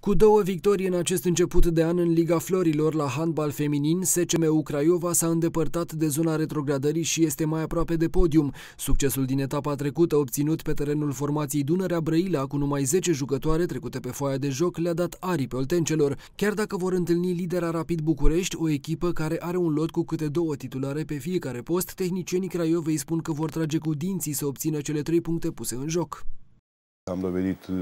Cu două victorii în acest început de an în Liga Florilor la handbal feminin, SCMU Craiova s-a îndepărtat de zona retrogradării și este mai aproape de podium. Succesul din etapa trecută obținut pe terenul formației Dunărea Brăila cu numai 10 jucătoare trecute pe foaia de joc le-a dat aripi oltencelor, chiar dacă vor întâlni lidera Rapid București, o echipă care are un lot cu câte două titulare pe fiecare post, tehnicienii Craiovei spun că vor trage cu dinții să obțină cele trei puncte puse în joc. Am dovedit uh,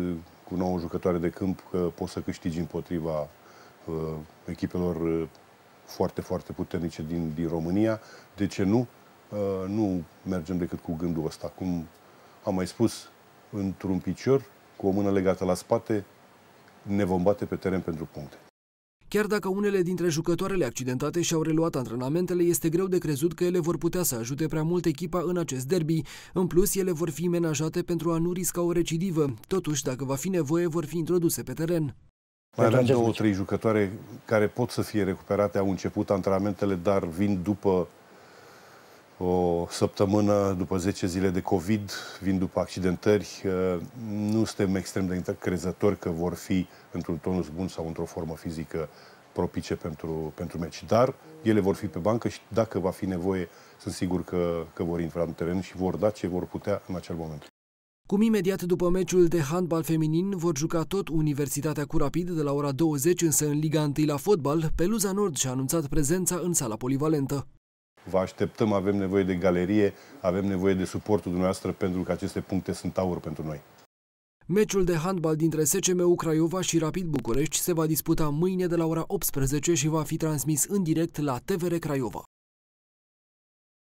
cu nouă jucătoare de câmp că poți să câștigi împotriva uh, echipelor uh, foarte, foarte puternice din, din România. De ce nu? Uh, nu mergem decât cu gândul ăsta. Cum am mai spus, într-un picior, cu o mână legată la spate, ne vom bate pe teren pentru puncte. Chiar dacă unele dintre jucătoarele accidentate și-au reluat antrenamentele, este greu de crezut că ele vor putea să ajute prea mult echipa în acest derby. În plus, ele vor fi menajate pentru a nu risca o recidivă. Totuși, dacă va fi nevoie, vor fi introduse pe teren. Mai avem două, trei jucătoare care pot să fie recuperate, au început antrenamentele, dar vin după o săptămână după 10 zile de COVID, vin după accidentări, uh, nu suntem extrem de încrezători că vor fi într-un tonus bun sau într-o formă fizică propice pentru, pentru meci. Dar ele vor fi pe bancă și dacă va fi nevoie, sunt sigur că, că vor intra în teren și vor da ce vor putea în acel moment. Cum imediat după meciul de handbal feminin vor juca tot Universitatea cu Rapid de la ora 20, însă în Liga 1 la fotbal, Peluza Nord și-a anunțat prezența în sala polivalentă. Vă așteptăm, avem nevoie de galerie, avem nevoie de suportul dumneavoastră pentru că aceste puncte sunt aur pentru noi. Meciul de handbal dintre SCMU Craiova și Rapid București se va disputa mâine de la ora 18 și va fi transmis în direct la TVR Craiova.